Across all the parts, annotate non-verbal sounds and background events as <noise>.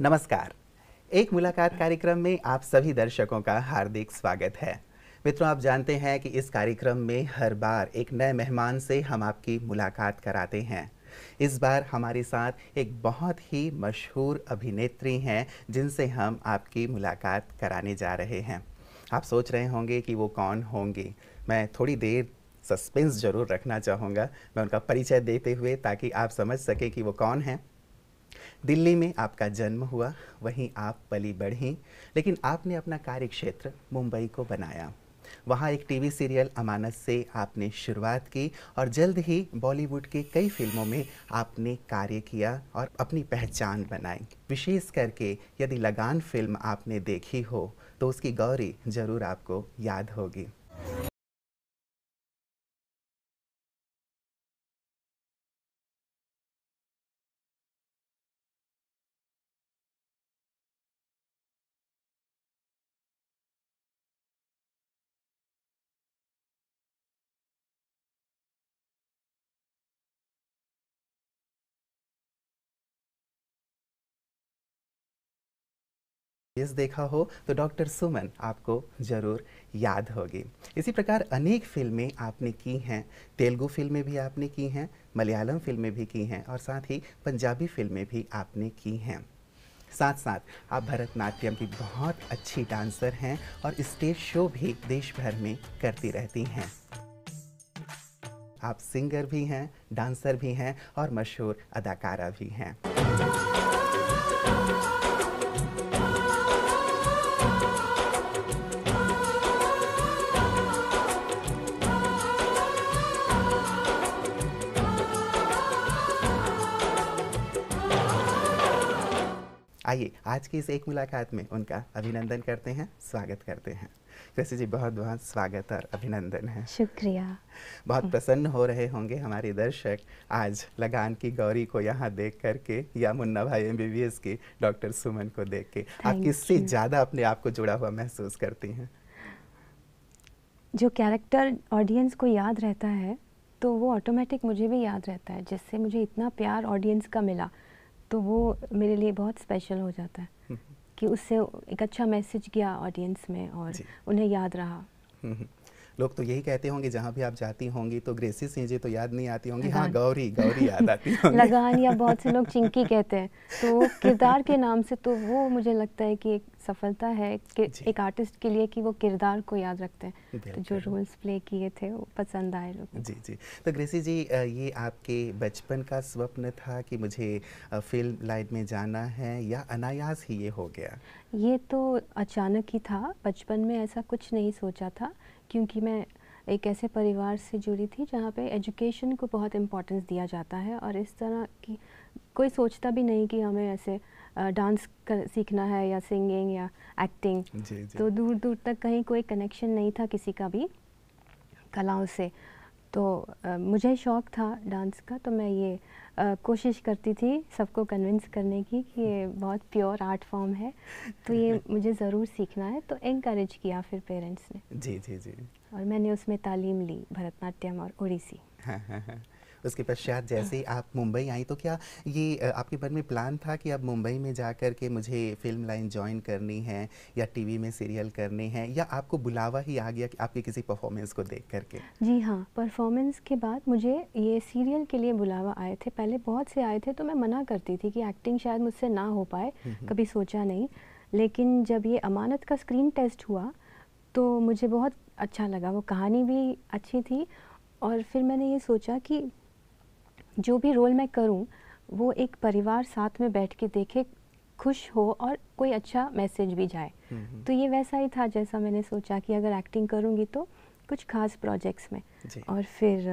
नमस्कार एक मुलाकात कार्यक्रम में आप सभी दर्शकों का हार्दिक स्वागत है मित्रों आप जानते हैं कि इस कार्यक्रम में हर बार एक नए मेहमान से हम आपकी मुलाकात कराते हैं इस बार हमारे साथ एक बहुत ही मशहूर अभिनेत्री हैं जिनसे हम आपकी मुलाकात कराने जा रहे हैं आप सोच रहे होंगे कि वो कौन होंगी मैं थोड़ी देर सस्पेंस जरूर रखना चाहूँगा मैं उनका परिचय देते हुए ताकि आप समझ सकें कि वो कौन हैं दिल्ली में आपका जन्म हुआ वहीं आप पली बढ़ी लेकिन आपने अपना कार्य क्षेत्र मुंबई को बनाया वहाँ एक टीवी सीरियल अमानत से आपने शुरुआत की और जल्द ही बॉलीवुड के कई फिल्मों में आपने कार्य किया और अपनी पहचान बनाई विशेष करके यदि लगान फिल्म आपने देखी हो तो उसकी गौरी ज़रूर आपको याद होगी केस देखा हो तो डॉक्टर सुमन आपको ज़रूर याद होगी इसी प्रकार अनेक फिल्में आपने की हैं तेलुगु फिल्में भी आपने की हैं मलयालम फिल्में भी की हैं और साथ ही पंजाबी फिल्में भी आपने की हैं साथ साथ आप भरतनाट्यम की बहुत अच्छी डांसर हैं और स्टेज शो भी देश भर में करती रहती हैं आप सिंगर भी हैं डांसर भी हैं और मशहूर अदाकारा भी हैं आइए आज की इस एक मुलाकात में उनका अभिनंदन करते हैं स्वागत करते हैं कृषि जी बहुत बहुत स्वागत और अभिनंदन है शुक्रिया बहुत प्रसन्न हो रहे होंगे हमारे दर्शक आज लगान की गौरी को यहाँ देख करके या मुन्ना भाई एम के डॉक्टर सुमन को देख के आप किससे ज़्यादा अपने आप को जुड़ा हुआ महसूस करती हैं जो कैरेक्टर ऑडियंस को याद रहता है तो वो ऑटोमेटिक मुझे भी याद रहता है जिससे मुझे इतना प्यार ऑडियंस का मिला तो वो मेरे लिए बहुत स्पेशल हो जाता है हम्म। कि उससे एक अच्छा मैसेज गया ऑडियंस में और उन्हें याद रहा हम्म। लोग तो यही कहते होंगे जहाँ भी आप जाती होंगी तो ग्रेसी सिंह जी तो याद नहीं आती होंगी हाँ गौरी गौरी याद आती होंगी लगान या बहुत से लोग चिंकी कहते हैं तो किरदार के नाम से तो वो मुझे लगता है कि एक सफलता है कि एक आर्टिस्ट के लिए कि वो किरदार को याद रखते हैं तो जो रोल्स प्ले किए थे वो पसंद आए लोग जी जी तो ग्रेसी जी ये आपके बचपन का स्वप्न था कि मुझे फिल्म लाइन में जाना है या अनायास ही ये हो गया ये तो अचानक ही था बचपन में ऐसा कुछ नहीं सोचा था क्योंकि मैं एक ऐसे परिवार से जुड़ी थी जहाँ पे एजुकेशन को बहुत इम्पोर्टेंस दिया जाता है और इस तरह की कोई सोचता भी नहीं कि हमें ऐसे डांस कर सीखना है या सिंगिंग या एक्टिंग तो दूर दूर तक कहीं कोई कनेक्शन नहीं था किसी का भी कलाओं से तो आ, मुझे शौक़ था डांस का तो मैं ये कोशिश करती थी सबको कन्विंस करने की कि ये बहुत प्योर आर्ट फॉर्म है तो ये <laughs> मुझे ज़रूर सीखना है तो इनक्रेज किया फिर पेरेंट्स ने जी जी जी और मैंने उसमें तालीम ली भरतनाट्यम और उड़ीसी हाँ, हाँ, हाँ। उसके पश्चात हाँ। जैसे आप मुंबई आई तो क्या ये आपके मन में प्लान था कि अब मुंबई में जा कर के मुझे फिल्म लाइन ज्वाइन करनी है या टीवी में सीरियल करने हैं या आपको बुलावा ही आ गया कि आपके किसी परफॉर्मेंस को देख करके जी हाँ परफॉर्मेंस के बाद मुझे ये सीरियल के लिए बुलावा आए थे पहले बहुत से आए थे तो मैं मना करती थी कि एक्टिंग शायद मुझसे ना हो पाए कभी सोचा नहीं लेकिन जब ये अमानत का स्क्रीन टेस्ट हुआ तो मुझे बहुत अच्छा लगा वो कहानी भी अच्छी थी और फिर मैंने ये सोचा कि जो भी रोल मैं करूँ वो एक परिवार साथ में बैठ के देखे खुश हो और कोई अच्छा मैसेज भी जाए तो ये वैसा ही था जैसा मैंने सोचा कि अगर एक्टिंग करूँगी तो कुछ खास प्रोजेक्ट्स में और फिर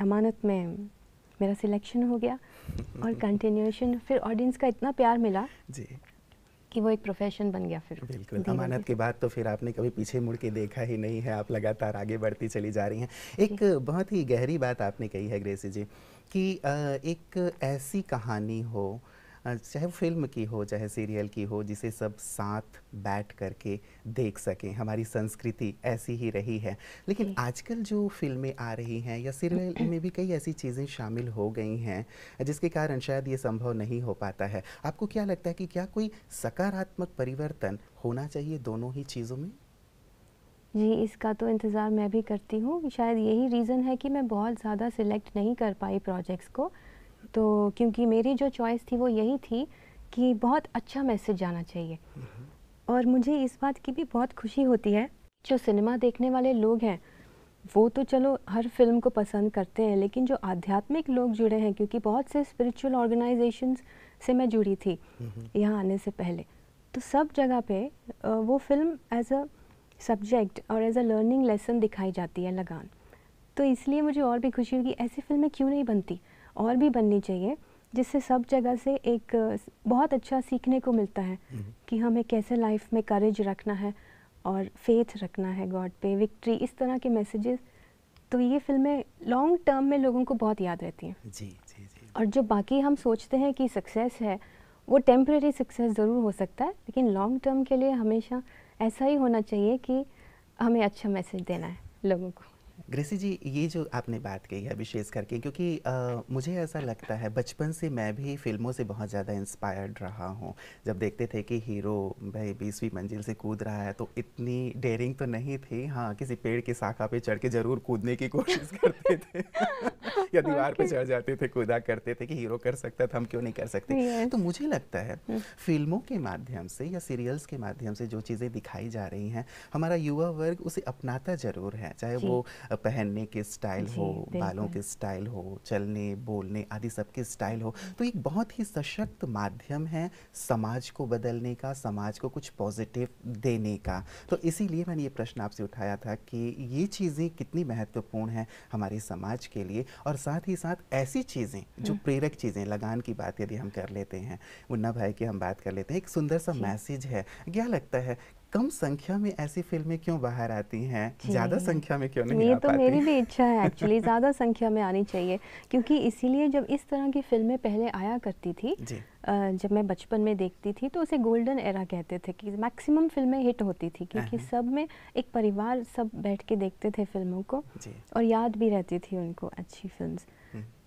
अमानत में मेरा सिलेक्शन हो गया <laughs> और कंटिन्यूशन फिर ऑडियंस का इतना प्यार मिला जी कि वो एक प्रोफेशन बन गया फिर बिल्कुल अमानत के बाद तो फिर आपने कभी पीछे मुड़ के देखा ही नहीं है आप लगातार आगे बढ़ती चली जा रही हैं एक बहुत ही गहरी बात आपने कही है ग्रेसी जी कि एक ऐसी कहानी हो चाहे वो फिल्म की हो चाहे सीरियल की हो जिसे सब साथ बैठ करके देख सकें हमारी संस्कृति ऐसी ही रही है लेकिन आजकल जो फिल्में आ रही हैं या सीरियल <clears throat> में भी कई ऐसी चीज़ें शामिल हो गई हैं जिसके कारण शायद ये संभव नहीं हो पाता है आपको क्या लगता है कि क्या कोई सकारात्मक परिवर्तन होना चाहिए दोनों ही चीज़ों में जी इसका तो इंतज़ार मैं भी करती हूँ शायद यही रीज़न है कि मैं बहुत ज़्यादा सिलेक्ट नहीं कर पाई प्रोजेक्ट्स को तो क्योंकि मेरी जो चॉइस थी वो यही थी कि बहुत अच्छा मैसेज जाना चाहिए और मुझे इस बात की भी बहुत खुशी होती है जो सिनेमा देखने वाले लोग हैं वो तो चलो हर फिल्म को पसंद करते हैं लेकिन जो आध्यात्मिक लोग जुड़े हैं क्योंकि बहुत से स्पिरिचुअल ऑर्गेनाइजेशंस से मैं जुड़ी थी यहाँ आने से पहले तो सब जगह पे वो फिल्म एज अ सब्जेक्ट और एज अ लर्निंग लेसन दिखाई जाती है लगान तो इसलिए मुझे और भी खुशी होगी ऐसी फिल्में क्यों नहीं बनती और भी बननी चाहिए जिससे सब जगह से एक बहुत अच्छा सीखने को मिलता है हम्म। कि हमें कैसे लाइफ में करेज रखना है और फेथ रखना है गॉड पे विक्ट्री इस तरह के मैसेजेस तो ये फिल्में लॉन्ग टर्म में लोगों को बहुत याद रहती हैं जी जी जी और जो बाकी हम सोचते हैं कि सक्सेस है वो टेम्प्रेरी सक्सेस ज़रूर हो सकता है लेकिन लॉन्ग टर्म के लिए हमेशा ऐसा ही होना चाहिए कि हमें अच्छा मैसेज देना है लोगों को ग्रेसी जी ये जो आपने बात कही है विशेष करके क्योंकि आ, मुझे ऐसा लगता है बचपन से मैं भी फिल्मों से बहुत ज़्यादा इंस्पायर्ड रहा हूँ जब देखते थे कि हीरो भाई बीसवीं मंजिल से कूद रहा है तो इतनी डेयरिंग तो नहीं थी हाँ किसी पेड़ की शाखा पे चढ़ के ज़रूर कूदने की कोशिश <laughs> करते थे या दीवार okay. पे चढ़ जाते थे कूदा करते थे कि हीरो कर सकता था तो हम क्यों नहीं कर सकते yes. तो मुझे लगता है hmm. फिल्मों के माध्यम से या सीरियल्स के माध्यम से जो चीज़ें दिखाई जा रही हैं हमारा युवा वर्ग उसे अपनाता ज़रूर है चाहे वो पहनने के स्टाइल हो बालों के स्टाइल हो चलने बोलने आदि सबके स्टाइल हो तो एक बहुत ही सशक्त माध्यम है समाज को बदलने का समाज को कुछ पॉजिटिव देने का तो इसीलिए मैंने ये प्रश्न आपसे उठाया था कि ये चीज़ें कितनी महत्वपूर्ण हैं हमारे समाज के लिए और साथ ही साथ ऐसी चीज़ें जो हम्म। प्रेरक चीज़ें लगान की बात यदि हम कर लेते हैं मुन्ना भाई की हम बात कर लेते हैं एक सुंदर सा मैसेज है क्या लगता है कम संख्या में ऐसी फिल्में क्यों बाहर आती हैं ज़्यादा संख्या में क्यों नहीं ये आ तो पाती? मेरी भी इच्छा है एक्चुअली <laughs> ज़्यादा संख्या में आनी चाहिए क्योंकि इसीलिए जब इस तरह की फिल्में पहले आया करती थी जब मैं बचपन में देखती थी तो उसे गोल्डन एरा कहते थे कि मैक्सिमम फिल्में हिट होती थी क्योंकि uh-huh. सब में एक परिवार सब बैठ के देखते थे फिल्मों को और याद भी रहती थी उनको अच्छी फिल्म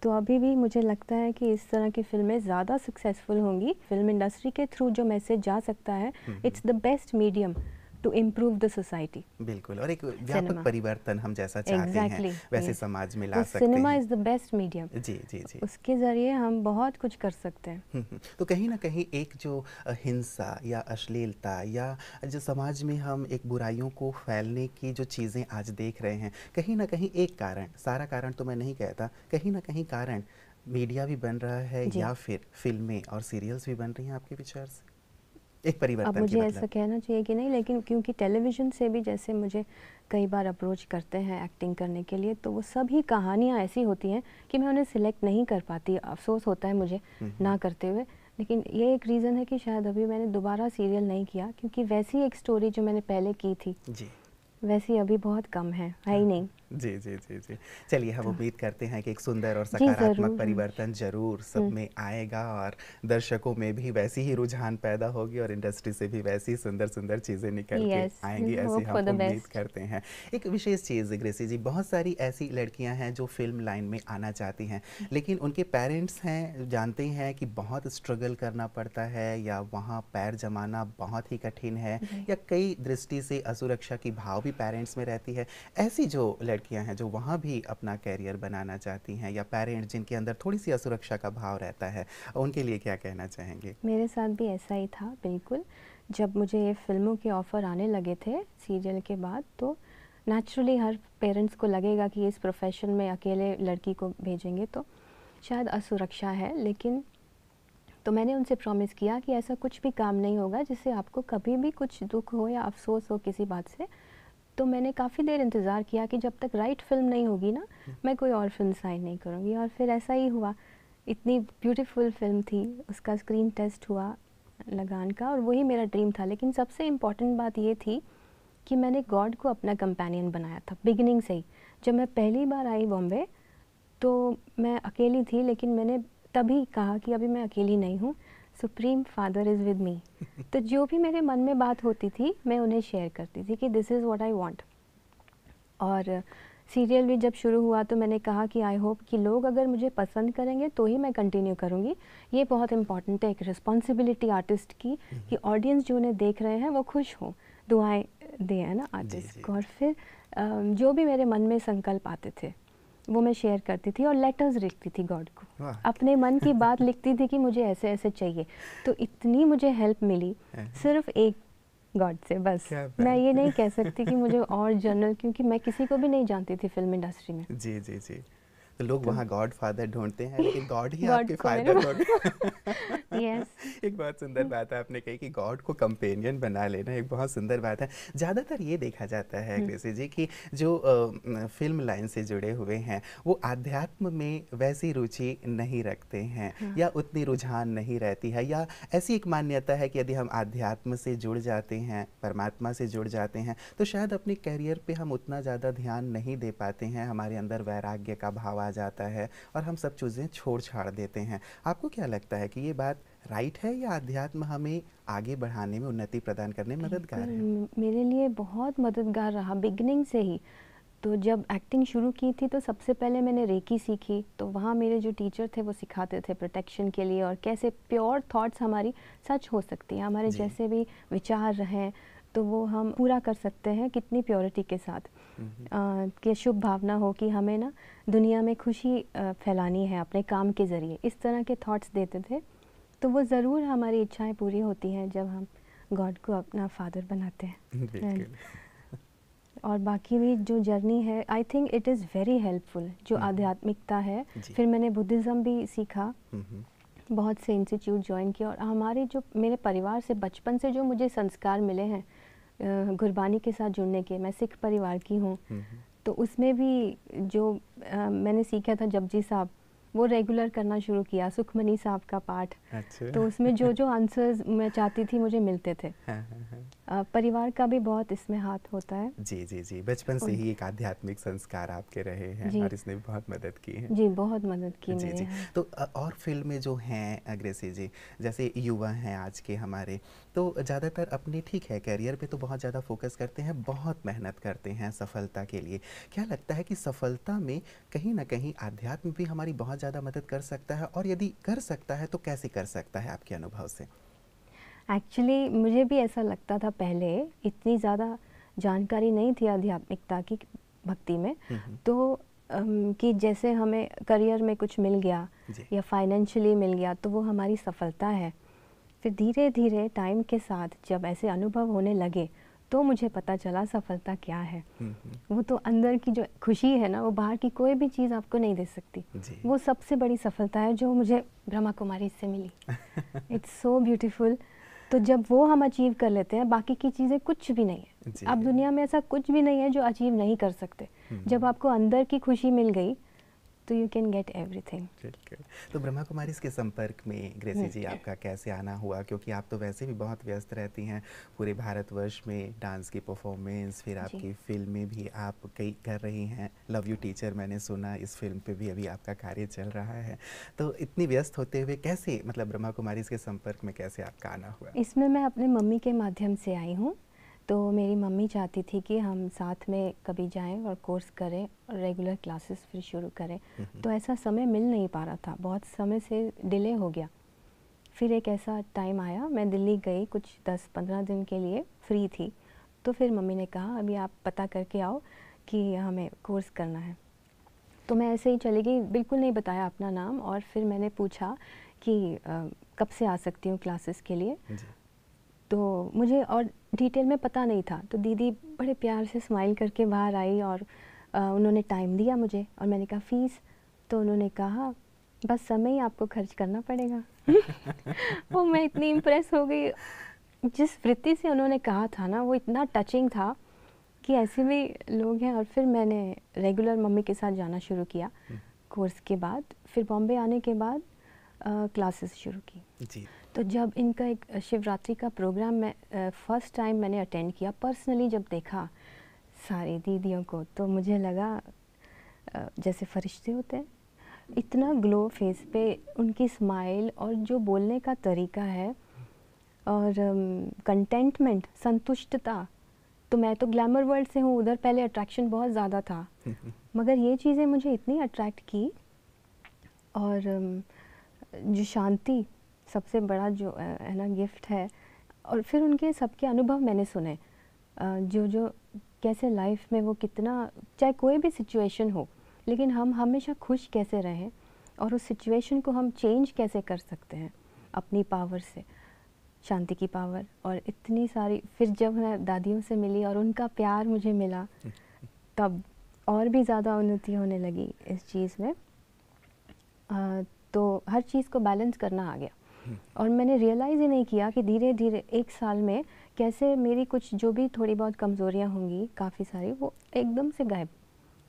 तो अभी भी मुझे लगता है कि इस तरह की फिल्में ज़्यादा सक्सेसफुल होंगी फिल्म इंडस्ट्री के थ्रू जो मैसेज जा सकता है it's the best medium to improve the society बिल्कुल और एक व्यापक परिवर्तन हम जैसा चाहते exactly, हैं वैसे yes. समाज में ला तो सकते cinema is the best medium जी जी जी उसके जरिए हम बहुत कुछ कर सकते हैं हम्म, हम्म। तो कहीं ना कहीं एक जो हिंसा या अश्लीलता या जो समाज में हम एक बुराइयों को फैलने की जो चीज़ें आज देख रहे हैं कहीं ना कहीं एक कारण सारा कारण तो मैं नहीं कहता कहीं ना कहीं कारण मीडिया भी बन रहा है या फिर फिल्में और सीरियल्स भी बन रही हैं आपके विचार से एक परिवर्तन अब मुझे मतलब। ऐसा मतलब। कहना चाहिए कि नहीं लेकिन क्योंकि टेलीविज़न से भी जैसे मुझे कई बार अप्रोच करते हैं एक्टिंग करने के लिए तो वो सभी कहानियाँ ऐसी होती हैं कि मैं उन्हें सिलेक्ट नहीं कर पाती अफसोस होता है मुझे हम्म, हम्म। ना करते हुए लेकिन ये एक रीज़न है कि शायद अभी मैंने दोबारा सीरियल नहीं किया क्योंकि वैसी एक स्टोरी जो मैंने पहले की थी जी वैसी अभी बहुत कम है है ही हम्म, नहीं जी जी जी जी चलिए हम हाँ। उम्मीद करते हैं कि एक सुंदर और सकारात्मक परिवर्तन जरूर सब हम्म। में आएगा और दर्शकों में भी वैसी ही रुझान पैदा होगी और इंडस्ट्री से भी वैसी सुंदर सुंदर चीज़ें निकल के आएंगी ऐसी हम उम्मीद करते हैं एक विशेष चीज़ ग्रेसी जी बहुत सारी ऐसी लड़कियां हैं जो फिल्म लाइन में आना चाहती हैं हम्म। लेकिन उनके पेरेंट्स हैं जानते हैं कि बहुत स्ट्रगल करना पड़ता है या वहाँ पैर जमाना बहुत ही कठिन है या कई दृष्टि से असुरक्षा की भाव भी पेरेंट्स में रहती है ऐसी जो लड़की लड़कियां हैं जो वहाँ भी अपना कैरियर बनाना चाहती हैं या पेरेंट्स जिनके अंदर थोड़ी सी असुरक्षा का भाव रहता है उनके लिए क्या कहना चाहेंगे मेरे साथ भी ऐसा ही था बिल्कुल जब मुझे ये फिल्मों के ऑफ़र आने लगे थे सीरियल के बाद तो नेचुरली हर पेरेंट्स को लगेगा कि इस प्रोफेशन में अकेले लड़की को भेजेंगे तो शायद असुरक्षा है लेकिन तो मैंने उनसे प्रॉमिस किया कि ऐसा कुछ भी काम नहीं होगा जिससे आपको कभी भी कुछ दुख हो या अफसोस हो किसी बात से तो मैंने काफ़ी देर इंतज़ार किया कि जब तक राइट फिल्म नहीं होगी ना मैं कोई और फिल्म साइन नहीं करूँगी और फिर ऐसा ही हुआ इतनी ब्यूटीफुल फिल्म थी उसका स्क्रीन टेस्ट हुआ लगान का और वही मेरा ड्रीम था लेकिन सबसे इम्पॉर्टेंट बात ये थी कि मैंने गॉड को अपना कंपेनियन बनाया था बिगिनिंग से ही जब मैं पहली बार आई बॉम्बे तो मैं अकेली थी लेकिन मैंने तभी कहा कि अभी मैं अकेली नहीं हूँ supreme father is with me तो जो भी मेरे मन में बात होती थी मैं उन्हें शेयर करती थी कि this is what I want और सीरियल भी जब शुरू हुआ तो मैंने कहा कि आई होप कि लोग अगर मुझे पसंद करेंगे तो ही मैं कंटिन्यू करूँगी ये बहुत इंपॉर्टेंट है एक रिस्पॉन्सिबिलिटी आर्टिस्ट की हम्म। कि ऑडियंस जो उन्हें देख रहे हैं वो खुश हों दुआएं दें है ना आर्टिस्ट को और फिर जो भी मेरे मन में संकल्प आते थे वो मैं शेयर करती थी और लेटर्स लिखती थी गॉड को अपने मन की बात लिखती थी कि मुझे ऐसे ऐसे चाहिए तो इतनी मुझे हेल्प मिली हाँ। सिर्फ एक गॉड से बस मैं ये नहीं कह सकती कि मुझे और जनरल क्योंकि मैं किसी को भी नहीं जानती थी फिल्म इंडस्ट्री में जी जी जी तो लोग तो वहाँ गॉड फादर ढूंढते हैं लेकिन गॉड ही आपके फादर यस <laughs> <laughs> एक बहुत सुंदर hmm. बात है आपने कही कि गॉड को कंपेनियन बना लेना एक बहुत सुंदर बात है ज़्यादातर ये देखा जाता है hmm. कृषि जी कि जो फिल्म लाइन से जुड़े हुए हैं वो आध्यात्म में वैसी रुचि नहीं रखते हैं hmm. या उतनी रुझान नहीं रहती है या ऐसी एक मान्यता है कि यदि हम आध्यात्म से जुड़ जाते हैं परमात्मा से जुड़ जाते हैं तो शायद अपने करियर पर हम उतना ज़्यादा ध्यान नहीं दे पाते हैं हमारे अंदर वैराग्य का भाव आ जाता है और हम सब चीज़ें छोड़ छाड़ देते हैं आपको क्या लगता है कि ये बात राइट है या अध्यात्म हमें आगे बढ़ाने में उन्नति प्रदान करने में मददगार है मेरे लिए बहुत मददगार रहा बिगनिंग से ही तो जब एक्टिंग शुरू की थी तो सबसे पहले मैंने रेकी सीखी तो वहाँ मेरे जो टीचर थे वो सिखाते थे प्रोटेक्शन के लिए और कैसे प्योर थॉट्स हमारी सच हो सकती है हमारे जैसे भी विचार रहें तो वो हम पूरा कर सकते हैं कितनी प्योरिटी के साथ हम्म। कि शुभ भावना हो कि हमें ना दुनिया में खुशी फैलानी है अपने काम के ज़रिए इस तरह के थॉट्स देते थे तो वो ज़रूर हमारी इच्छाएं पूरी होती हैं जब हम गॉड को अपना फादर बनाते हैं और बाकी भी जो जर्नी है I think it is very helpful जो हम्म। आध्यात्मिकता है फिर मैंने बुद्धिज़्म भी सीखा हम्म। बहुत से इंस्टीट्यूट ज्वाइन किया और हमारे जो मेरे परिवार से बचपन से जो मुझे संस्कार मिले हैं गुरबानी के साथ जुड़ने के मैं सिख परिवार की हूँ हम्म, हम्म। तो उसमें भी जो आ, मैंने सीखा था जपजी साहब वो रेगुलर करना शुरू किया सुखमनी साहब का पाठ अच्छा। तो उसमें जो जो आंसर्स <laughs> मैं चाहती थी मुझे मिलते थे हाँ, हाँ, हाँ। परिवार का भी बहुत इसमें हाथ होता है जी जी जी बचपन से ही एक आध्यात्मिक संस्कार आपके रहे हैं और इसने बहुत मदद की है जी बहुत मदद की जी जी तो और फिल्में जो हैं अग्रेसी जी जैसे युवा हैं आज के हमारे तो ज़्यादातर अपने ठीक है करियर पे तो बहुत ज़्यादा फोकस करते हैं बहुत मेहनत करते हैं सफलता के लिए क्या लगता है कि सफलता में कहीं ना कहीं आध्यात्म भी हमारी बहुत ज़्यादा मदद कर सकता है और यदि कर सकता है तो कैसे कर सकता है आपके अनुभव से एक्चुअली मुझे भी ऐसा लगता था पहले इतनी ज़्यादा जानकारी नहीं थी आध्यात्मिकता की भक्ति में तो कि जैसे हमें करियर में कुछ मिल गया या फाइनेंशियली मिल गया तो वो हमारी सफलता है फिर धीरे धीरे टाइम के साथ जब ऐसे अनुभव होने लगे तो मुझे पता चला सफलता क्या है वो तो अंदर की जो खुशी है ना वो बाहर की कोई भी चीज़ आपको नहीं दे सकती वो सबसे बड़ी सफलता है जो मुझे ब्रह्मा कुमारी से मिली इट्स सो ब्यूटिफुल तो जब वो हम अचीव कर लेते हैं बाकी की चीज़ें कुछ भी नहीं है अब दुनिया में ऐसा कुछ भी नहीं है जो अचीव नहीं कर सकते हम्म। जब आपको अंदर की खुशी मिल गई तो यू कैन गेट थिंग बिल्कुल तो ब्रह्मा कुमारी के संपर्क में ग्रेसी जी आपका कैसे आना हुआ क्योंकि आप तो वैसे भी बहुत व्यस्त रहती हैं पूरे भारतवर्ष में डांस की परफॉर्मेंस फिर आपकी फिल्में भी आप कई कर रही हैं लव यू टीचर मैंने सुना इस फिल्म पे भी अभी आपका कार्य चल रहा है तो इतनी व्यस्त होते हुए कैसे मतलब ब्रह्मा कुमारी के संपर्क में कैसे आपका आना हुआ इसमें मैं अपने मम्मी के माध्यम से आई हूँ तो मेरी मम्मी चाहती थी कि हम साथ में कभी जाएं और कोर्स करें और रेगुलर क्लासेस फिर शुरू करें तो ऐसा समय मिल नहीं पा रहा था बहुत समय से डिले हो गया फिर एक ऐसा टाइम आया मैं दिल्ली गई कुछ दस पंद्रह दिन के लिए फ्री थी तो फिर मम्मी ने कहा अभी आप पता करके आओ कि हमें कोर्स करना है तो मैं ऐसे ही चली गई बिल्कुल नहीं बताया अपना नाम और फिर मैंने पूछा कि आ, कब से आ सकती हूँ क्लासेस के लिए तो मुझे और डिटेल में पता नहीं था तो दीदी बड़े प्यार से स्माइल करके बाहर आई और आ, उन्होंने टाइम दिया मुझे और मैंने कहा फ़ीस तो उन्होंने कहा बस समय ही आपको खर्च करना पड़ेगा <laughs> वो मैं इतनी इम्प्रेस हो गई जिस वृत्ति से उन्होंने कहा था ना वो इतना टचिंग था कि ऐसे भी लोग हैं और फिर मैंने रेगुलर मम्मी के साथ जाना शुरू किया कोर्स हम्म। के बाद फिर बॉम्बे आने के बाद क्लासेस शुरू की जी तो जब इनका एक शिवरात्रि का प्रोग्राम मैं फ़र्स्ट टाइम मैंने अटेंड किया पर्सनली जब देखा सारी दीदियों को तो मुझे लगा जैसे फरिश्ते होते हैं इतना ग्लो फेस पे उनकी स्माइल और जो बोलने का तरीका है और कंटेंटमेंट संतुष्टता तो मैं तो ग्लैमर वर्ल्ड से हूँ उधर पहले अट्रैक्शन बहुत ज़्यादा था <laughs> मगर ये चीज़ें मुझे इतनी अट्रैक्ट की और जो शांति सबसे बड़ा जो है ना गिफ्ट है और फिर उनके सबके अनुभव मैंने सुने जो जो कैसे लाइफ में वो कितना चाहे कोई भी सिचुएशन हो लेकिन हम हमेशा खुश कैसे रहें और उस सिचुएशन को हम चेंज कैसे कर सकते हैं अपनी पावर से शांति की पावर और इतनी सारी फिर जब मैं दादियों से मिली और उनका प्यार मुझे मिला <laughs> तब और भी ज़्यादा उन्नति होने लगी इस चीज़ में आ, तो हर चीज़ को बैलेंस करना आ गया और मैंने रियलाइज़ ही नहीं किया कि धीरे धीरे एक साल में कैसे मेरी कुछ जो भी थोड़ी बहुत कमज़ोरियाँ होंगी काफ़ी सारी वो एकदम से गायब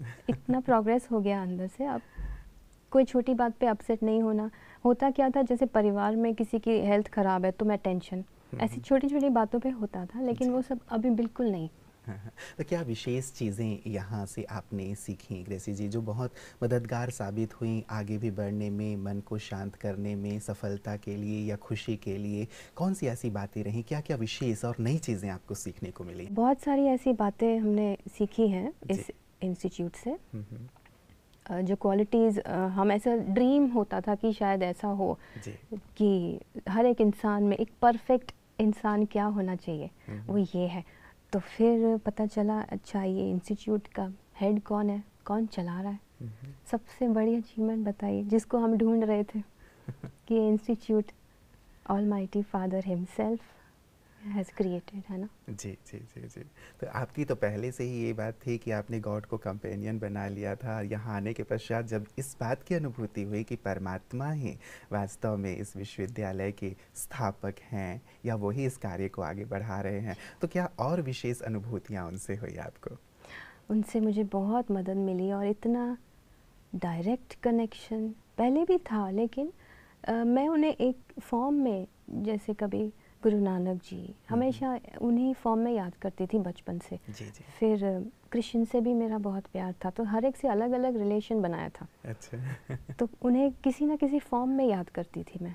<laughs> इतना प्रोग्रेस हो गया अंदर से अब कोई छोटी बात पे अपसेट नहीं होना होता क्या था जैसे परिवार में किसी की हेल्थ ख़राब है तो मैं टेंशन हम्म। ऐसी छोटी छोटी बातों पे होता था लेकिन वो सब अभी बिल्कुल नहीं तो क्या विशेष चीज़ें यहाँ से आपने सीखी ग्रेसी जी जो बहुत मददगार साबित हुई आगे भी बढ़ने में मन को शांत करने में सफलता के लिए या खुशी के लिए कौन सी ऐसी बातें रहीं क्या क्या विशेष और नई चीज़ें आपको सीखने को मिली बहुत सारी ऐसी बातें हमने सीखी हैं इस इंस्टीट्यूट से जो क्वालिटीज़ हम ऐसा ड्रीम होता था कि शायद ऐसा हो कि हर एक इंसान में एक परफेक्ट इंसान क्या होना चाहिए वो ये है तो फिर पता चला अच्छा ये इंस्टीट्यूट का हेड कौन है कौन चला रहा है सबसे बड़ी अचीवमेंट बताइए जिसको हम ढूंढ रहे थे <laughs> कि institute all father himself has created है ना जी जी जी जी तो आपकी तो पहले से ही ये बात थी कि आपने गॉड को कंपेनियन बना लिया था यहाँ आने के पश्चात जब इस बात की अनुभूति हुई कि परमात्मा ही वास्तव में इस विश्वविद्यालय के स्थापक हैं या वही इस कार्य को आगे बढ़ा रहे हैं तो क्या और विशेष अनुभूतियाँ उनसे हुई आपको उनसे मुझे बहुत मदद मिली और इतना डायरेक्ट कनेक्शन पहले भी था लेकिन आ, मैं उन्हें एक फॉर्म में जैसे कभी गुरु नानक जी हमेशा हम्म। उन्हीं फॉर्म में याद करती थी बचपन से जी जी फिर कृष्ण से भी मेरा बहुत प्यार था तो हर एक से अलग अलग रिलेशन बनाया था अच्छा तो उन्हें किसी ना किसी फॉर्म में याद करती थी मैं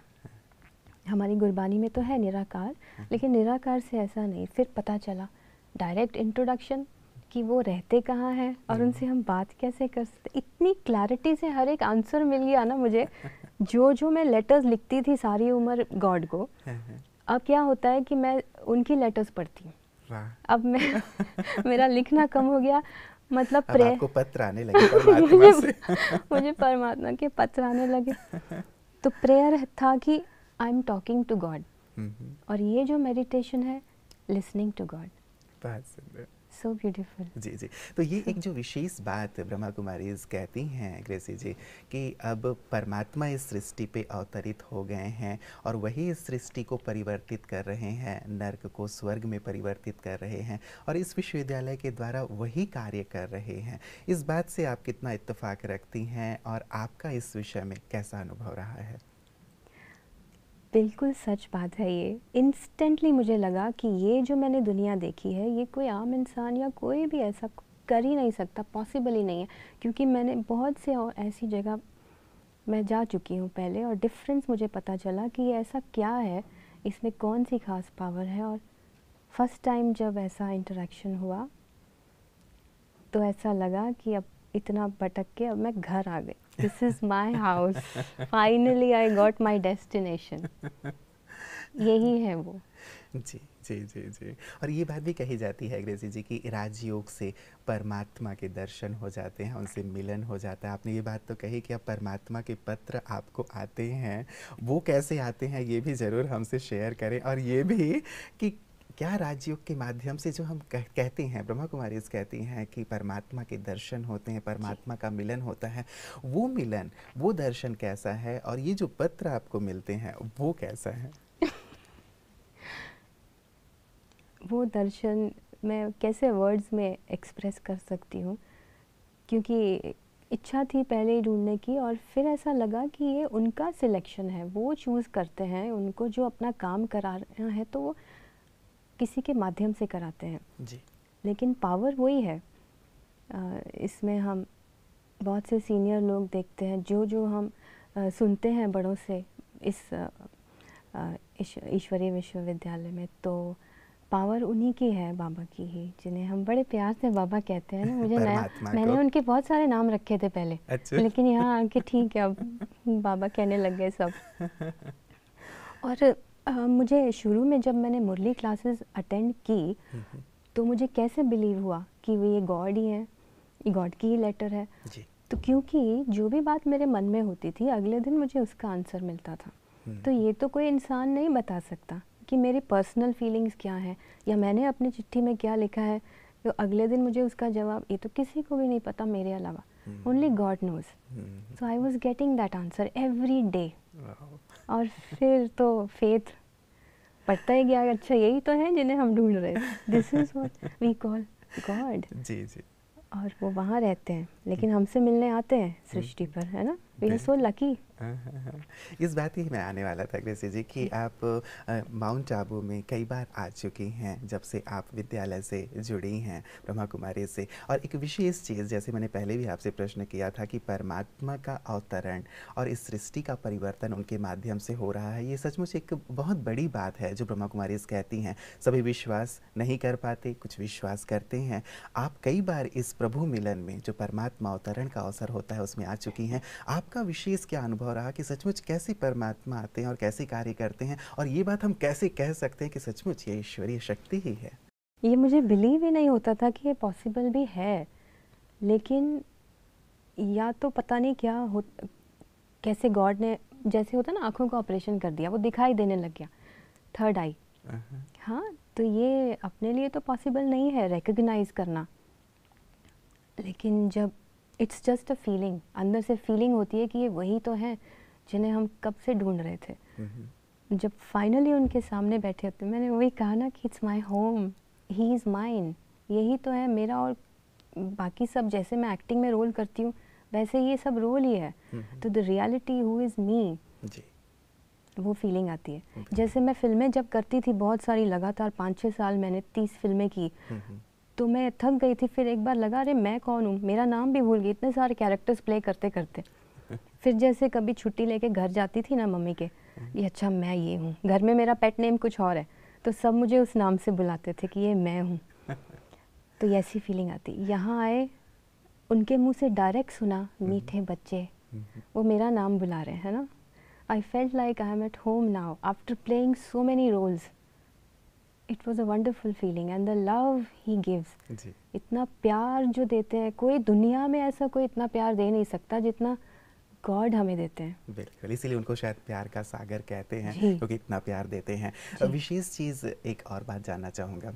हमारी गुरबानी में तो है निराकार हम्म। लेकिन निराकार से ऐसा नहीं फिर पता चला डायरेक्ट इंट्रोडक्शन कि वो रहते कहाँ हैं और हम्म। उनसे हम बात कैसे कर सकते इतनी क्लैरिटी से हर एक आंसर मिल गया ना मुझे <laughs> जो जो मैं लेटर्स लिखती थी सारी उम्र गॉड को हाँ, हाँ। अब क्या होता है कि मैं उनकी लेटर्स पढ़ती हूँ अब मैं <laughs> मेरा लिखना कम हो गया मतलब प्रे आपको पत्र आने लगे मुझे, <laughs> मुझे परमात्मा के पत्र आने लगे तो प्रेयर था कि I am talking to God और ये जो मेडिटेशन है listening to God so beautiful जी जी तो ये एक जो विशेष बात ब्रह्मा कुमारी कहती हैं ग्रेसी जी कि अब परमात्मा इस सृष्टि पे अवतरित हो गए हैं और वही इस सृष्टि को परिवर्तित कर रहे हैं नर्क को स्वर्ग में परिवर्तित कर रहे हैं और इस विश्वविद्यालय के द्वारा वही कार्य कर रहे हैं इस बात से आप कितना इतफाक रखती हैं और आपका इस विषय में कैसा अनुभव रहा है बिल्कुल सच बात है ये इंस्टेंटली मुझे लगा कि ये जो मैंने दुनिया देखी है ये कोई आम इंसान या कोई भी ऐसा कर ही नहीं सकता पॉसिबल ही नहीं है क्योंकि मैंने बहुत से और ऐसी जगह मैं जा चुकी हूँ पहले और डिफरेंस मुझे पता चला कि ये ऐसा क्या है इसमें कौन सी ख़ास पावर है और फर्स्ट टाइम जब ऐसा इंटरेक्शन हुआ तो ऐसा लगा कि अब इतना भटक के अब मैं घर आ गई this is my house finally i got my destination यही है वो जी जी जी जी और ये बात भी कही जाती है अग्रेजी जी की राजयोग से परमात्मा के दर्शन हो जाते हैं उनसे मिलन हो जाता है आपने ये बात तो कही कि अब परमात्मा के पत्र आपको आते हैं वो कैसे आते हैं ये भी ज़रूर हमसे शेयर करें और ये भी कि क्या राजयोग के माध्यम से जो हम कह, कहते हैं ब्रह्मा कुमारी कहती हैं कि परमात्मा के दर्शन होते हैं परमात्मा का मिलन होता है वो मिलन वो दर्शन कैसा है और ये जो पत्र आपको मिलते हैं वो कैसा है <laughs> वो दर्शन मैं कैसे वर्ड्स में एक्सप्रेस कर सकती हूँ क्योंकि इच्छा थी पहले ही ढूंढने की और फिर ऐसा लगा कि ये उनका सिलेक्शन है वो चूज़ करते हैं उनको जो अपना काम रहे हैं तो वो किसी के माध्यम से कराते हैं जी लेकिन पावर वही है इसमें हम बहुत से सीनियर लोग देखते हैं जो जो हम सुनते हैं बड़ों से इस ईश्वरीय विश्वविद्यालय में तो पावर उन्हीं की है बाबा की ही जिन्हें हम बड़े प्यार से बाबा कहते हैं ना मुझे नया मैंने उनके बहुत सारे नाम रखे थे पहले अच्छा। लेकिन यहाँ आके ठीक है अब बाबा कहने लग गए सब <laughs> और मुझे शुरू में जब मैंने मुरली क्लासेस अटेंड की हम्म। तो मुझे कैसे बिलीव हुआ कि वो ये गॉड ही है ये गॉड की ही लेटर है जी। तो क्योंकि जो भी बात मेरे मन में होती थी अगले दिन मुझे उसका आंसर मिलता था हम्म। तो ये तो कोई इंसान नहीं बता सकता कि मेरी पर्सनल फीलिंग्स क्या हैं या मैंने अपनी चिट्ठी में क्या लिखा है तो अगले दिन मुझे उसका जवाब ये तो किसी को भी नहीं पता मेरे अलावा only God knows so I was getting that answer every day और फिर तो फेथ पढ़ता ही गया अच्छा यही तो है जिन्हें हम ढूंढ रहे this is what we call God जी जी और वो वहाँ रहते हैं लेकिन हमसे मिलने आते हैं सृष्टि हम्म। पर है ना वी आर सो लकी इस बात ही मैं आने वाला था ग्रेसी जी कि हम्म। आप माउंट आबू में कई बार आ चुकी हैं जब से आप विद्यालय से जुड़ी हैं ब्रह्मा कुमारी से और एक विशेष चीज़ जैसे मैंने पहले भी आपसे प्रश्न किया था कि परमात्मा का अवतरण और इस सृष्टि का परिवर्तन उनके माध्यम से हो रहा है ये सचमुच एक बहुत बड़ी बात है जो ब्रह्मा कुमारी कहती हैं सभी विश्वास नहीं कर पाते कुछ विश्वास करते हैं आप कई बार इस प्रभु मिलन में जो परमात्मा परमात्मा अवतरण का अवसर होता है उसमें आ चुकी हैं आपका विशेष क्या अनुभव रहा कि सचमुच कैसे परमात्मा आते हैं और कैसे कार्य करते हैं और ये बात हम कैसे कह सकते हैं कि सचमुच ये ईश्वरीय शक्ति ही है ये मुझे बिलीव ही नहीं होता था कि ये पॉसिबल भी है लेकिन या तो पता नहीं क्या हो कैसे गॉड ने जैसे होता ना आँखों का ऑपरेशन कर दिया वो दिखाई देने लग गया थर्ड आई uh-huh. हाँ तो ये अपने लिए तो पॉसिबल नहीं है रिकग्नाइज करना लेकिन जब इट्स जस्ट अ फीलिंग अंदर से फीलिंग होती है कि ये वही तो हैं जिन्हें हम कब से ढूंढ रहे थे mm-hmm. जब फाइनली उनके सामने बैठे होते मैंने वही कहा ना कि it's my home he is mine यही तो है मेरा और बाकी सब जैसे मैं एक्टिंग में रोल करती हूँ वैसे ये सब रोल ही है mm-hmm. तो the reality who is me वो फीलिंग आती है mm-hmm. जैसे मैं फिल्में जब करती थी बहुत सारी लगातार पाँच छः साल मैंने तीस फिल्में की तो मैं थक गई थी फिर एक बार लगा अरे मैं कौन हूँ मेरा नाम भी भूल गई इतने सारे कैरेक्टर्स प्ले करते करते फिर जैसे कभी छुट्टी लेके घर जाती थी ना मम्मी के हम्म। ये अच्छा मैं ये हूँ घर में मेरा पेट नेम कुछ और है तो सब मुझे उस नाम से बुलाते थे कि ये मैं हूँ <laughs> तो ऐसी फीलिंग आती यहाँ आए उनके मुँह से डायरेक्ट सुना हम्म। मीठे बच्चे हम्म। वो मेरा नाम बुला रहे हैं ना I felt like I am at home now after playing so many roles it was a wonderful feeling and the love he gives इतना प्यार जो देते हैं कोई दुनिया में ऐसा कोई इतना प्यार दे नहीं सकता जितना गॉड हमें देते हैं बिल्कुल इसीलिए उनको शायद प्यार का सागर कहते हैं क्योंकि इतना प्यार देते हैं विशेष चीज़ एक और बात जानना चाहूंगा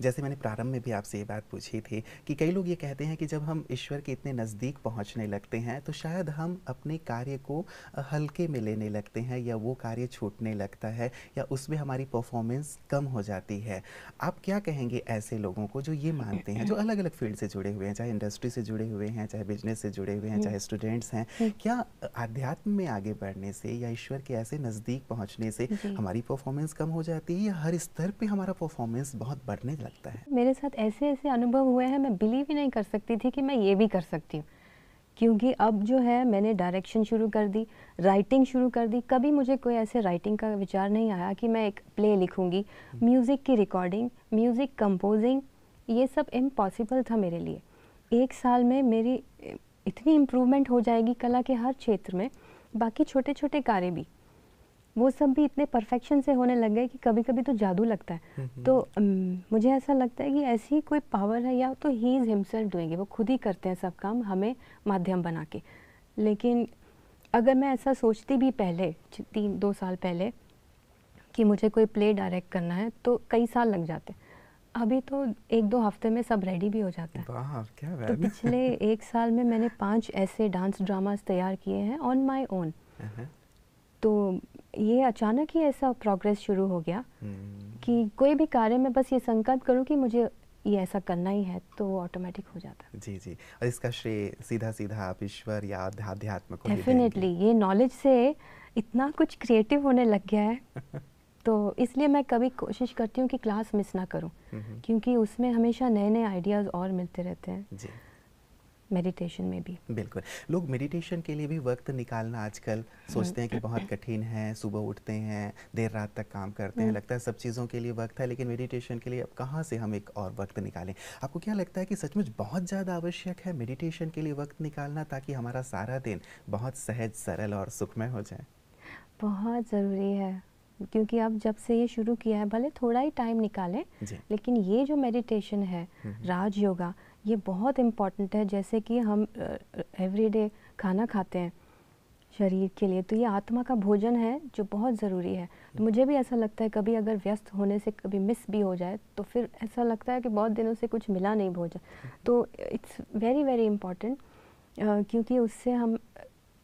जैसे मैंने प्रारंभ में भी आपसे ये बात पूछी थी कि कई लोग ये कहते हैं कि जब हम ईश्वर के इतने नज़दीक पहुँचने लगते हैं तो शायद हम अपने कार्य को हल्के में लेने लगते हैं या वो कार्य छूटने लगता है या उसमें हमारी परफॉर्मेंस कम हो जाती है आप क्या कहेंगे ऐसे लोगों को जो ये मानते हैं जो अलग अलग फील्ड से जुड़े हुए हैं चाहे इंडस्ट्री से जुड़े हुए हैं चाहे बिजनेस से जुड़े हुए हैं चाहे स्टूडेंट्स हैं हम्म। क्या आध्यात्म में आगे बढ़ने से या ईश्वर के ऐसे नज़दीक पहुँचने से हमारी परफॉर्मेंस कम हो जाती है या हर स्तर पर हमारा परफॉर्मेंस बहुत बढ़ करने लगता है मेरे साथ ऐसे ऐसे अनुभव हुए हैं मैं बिलीव ही नहीं कर सकती थी कि मैं ये भी कर सकती हूँ क्योंकि अब जो है मैंने डायरेक्शन शुरू कर दी राइटिंग शुरू कर दी कभी मुझे कोई ऐसे राइटिंग का विचार नहीं आया कि मैं एक प्ले लिखूंगी म्यूज़िक की रिकॉर्डिंग म्यूज़िक कंपोजिंग ये सब इम्पॉसिबल था मेरे लिए एक साल में मेरी इतनी इम्प्रूवमेंट हो जाएगी कला के हर क्षेत्र में बाकी छोटे छोटे कार्य भी वो सब भी इतने परफेक्शन से होने लग गए कि कभी कभी तो जादू लगता है हम्म, हम्म। तो मुझे ऐसा लगता है कि ऐसी कोई पावर है या तो ही इज़ हिमसेल्फ डूइंग वो खुद ही करते हैं सब काम हमें माध्यम बना के लेकिन अगर मैं ऐसा सोचती भी पहले तीन दो साल पहले कि मुझे कोई प्ले डायरेक्ट करना है तो कई साल लग जाते अभी तो एक दो हफ्ते में सब रेडी भी हो जाता है क्या तो पिछले एक साल में मैंने पांच ऐसे डांस ड्रामास तैयार किए हैं ऑन माय ओन तो ये अचानक ही ऐसा प्रोग्रेस शुरू हो गया हम्म। कि कोई भी कार्य में बस ये संकल्प करूँ कि मुझे ये ऐसा करना ही है तो ऑटोमेटिक हो जाता है जी जी और इसका श्रेय सीधा सीधा आप ईश्वर या अध्यात्म को डेफिनेटली ये नॉलेज से इतना कुछ क्रिएटिव होने लग गया है <laughs> तो इसलिए मैं कभी कोशिश करती हूँ कि क्लास मिस ना करूँ हम्म। क्योंकि उसमें हमेशा नए नए आइडियाज़ और मिलते रहते हैं जी मेडिटेशन में भी बिल्कुल लोग मेडिटेशन के लिए भी वक्त निकालना आजकल सोचते हैं कि हम्म। बहुत कठिन है सुबह उठते हैं देर रात तक काम करते हैं हम्म। लगता है सब चीज़ों के लिए वक्त है लेकिन मेडिटेशन के लिए अब कहाँ से हम एक और वक्त निकालें आपको क्या लगता है कि सचमुच बहुत ज़्यादा आवश्यक है मेडिटेशन के लिए वक्त निकालना ताकि हमारा सारा दिन बहुत सहज सरल और सुखमय हो जाए बहुत ज़रूरी है क्योंकि अब जब से ये शुरू किया है भले थोड़ा ही टाइम निकालें लेकिन ये जो मेडिटेशन है हम्म। राज योगा ये बहुत इम्पॉर्टेंट है जैसे कि हम एवरीडे खाना खाते हैं शरीर के लिए तो ये आत्मा का भोजन है जो बहुत ज़रूरी है तो मुझे भी ऐसा लगता है कभी अगर व्यस्त होने से कभी मिस भी हो जाए तो फिर ऐसा लगता है कि बहुत दिनों से कुछ मिला नहीं भोजन तो इट्स वेरी वेरी इम्पॉर्टेंट क्योंकि उससे हम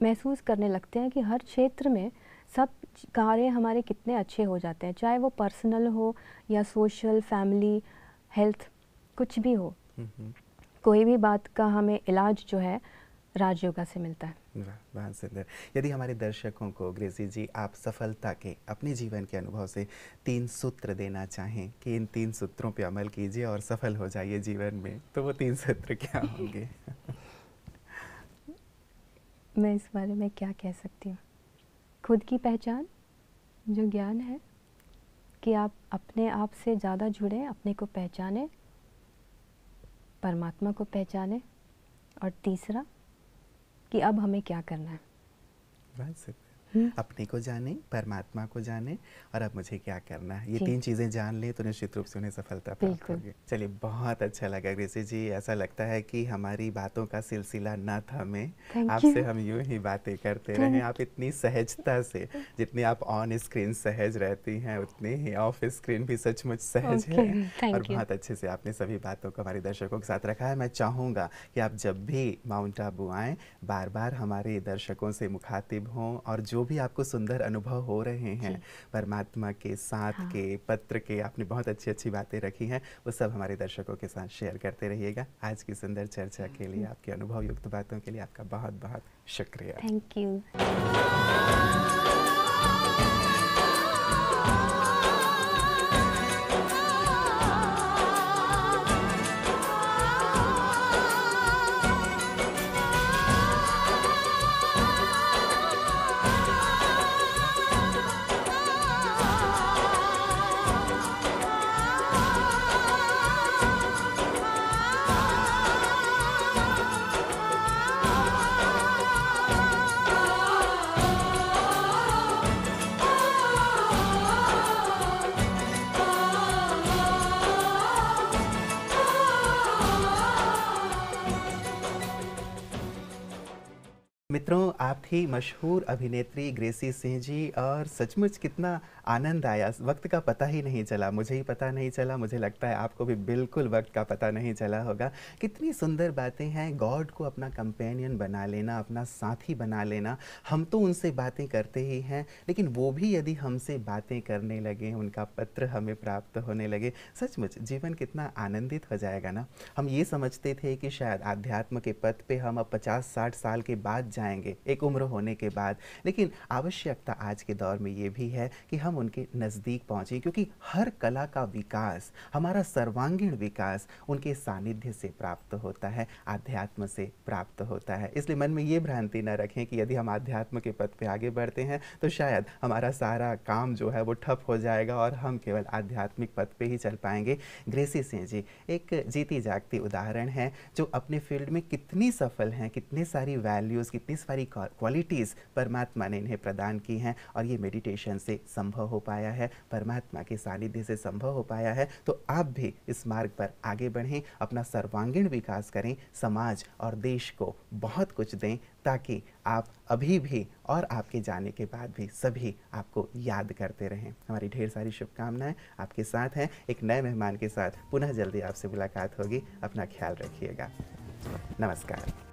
महसूस करने लगते हैं कि हर क्षेत्र में सब कार्य हमारे कितने अच्छे हो जाते हैं चाहे वो पर्सनल हो या सोशल फैमिली हेल्थ कुछ भी हो हम्म, हम्म। कोई भी बात का हमें इलाज जो है राजयोगा से मिलता है बहुत सुंदर यदि हमारे दर्शकों को ग्रेसी जी आप सफलता के अपने जीवन के अनुभव से तीन सूत्र देना चाहें कि इन तीन सूत्रों पर अमल कीजिए और सफल हो जाइए जीवन में तो वो तीन सूत्र क्या <laughs> होंगे मैं इस बारे में क्या कह सकती हूँ खुद की पहचान जो ज्ञान है कि आप अपने आप से ज़्यादा जुड़ें अपने को पहचानें परमात्मा को पहचाने और तीसरा कि अब हमें क्या करना है हम्म। अपने को जाने परमात्मा को जाने और अब मुझे क्या करना है ये तीन चीज़ें जान ले तो निश्चित रूप से उन्हें सफलता प्राप्त होगी चलिए बहुत अच्छा लगा ग्रेसी जी ऐसा लगता है कि हमारी बातों का सिलसिला न थमे आपसे हम यूं ही बातें करते रहे आप इतनी सहजता से जितनी आप ऑन स्क्रीन सहज रहती हैं उतनी ही ऑफ स्क्रीन भी सचमुच सहज है और बहुत अच्छे से आपने सभी बातों को हमारे दर्शकों के साथ रखा है मैं चाहूंगा कि आप जब भी माउंट आबू आए बार बार हमारे दर्शकों से मुखातिब हों और जो भी आपको सुंदर अनुभव हो रहे हैं परमात्मा के साथ हाँ। के पत्र के आपने बहुत अच्छी अच्छी बातें रखी हैं वो सब हमारे दर्शकों के साथ शेयर करते रहिएगा आज की सुंदर चर्चा के लिए हाँ। आपके अनुभव युक्त बातों के लिए आपका बहुत बहुत शुक्रिया थैंक यू मित्रों आप थी मशहूर अभिनेत्री ग्रेसी सिंह जी और सचमुच कितना आनंद आया वक्त का पता ही नहीं चला मुझे ही पता नहीं चला मुझे लगता है आपको भी बिल्कुल वक्त का पता नहीं चला होगा कितनी सुंदर बातें हैं गॉड को अपना कंपेनियन बना लेना अपना साथी बना लेना हम तो उनसे बातें करते ही हैं लेकिन वो भी यदि हमसे बातें करने लगे उनका पत्र हमें प्राप्त होने लगे सचमुच जीवन कितना आनंदित हो जाएगा ना हम ये समझते थे कि शायद आध्यात्म के पथ पर हम अब पचास साठ साल के बाद जाएँ आएंगे एक उम्र होने के बाद लेकिन आवश्यकता आज के दौर में ये भी है कि हम उनके नज़दीक पहुँचें क्योंकि हर कला का विकास हमारा सर्वांगीण विकास उनके सानिध्य से प्राप्त होता है आध्यात्म से प्राप्त होता है इसलिए मन में ये भ्रांति न रखें कि यदि हम आध्यात्म के पद पर आगे बढ़ते हैं तो शायद हमारा सारा काम जो है वो ठप हो जाएगा और हम केवल आध्यात्मिक पद पर ही चल पाएंगे ग्रेसी सिंह जी एक जीती जागती उदाहरण है जो अपने फील्ड में कितनी सफल हैं कितने सारी वैल्यूज़ कितनी सारी क्वालिटीज़ परमात्मा ने इन्हें प्रदान की हैं और ये मेडिटेशन से संभव हो पाया है परमात्मा के सानिध्य से संभव हो पाया है तो आप भी इस मार्ग पर आगे बढ़ें अपना सर्वांगीण विकास करें समाज और देश को बहुत कुछ दें ताकि आप अभी भी और आपके जाने के बाद भी सभी आपको याद करते रहें हमारी ढेर सारी शुभकामनाएं आपके साथ हैं एक नए मेहमान के साथ पुनः जल्दी आपसे मुलाकात होगी अपना ख्याल रखिएगा नमस्कार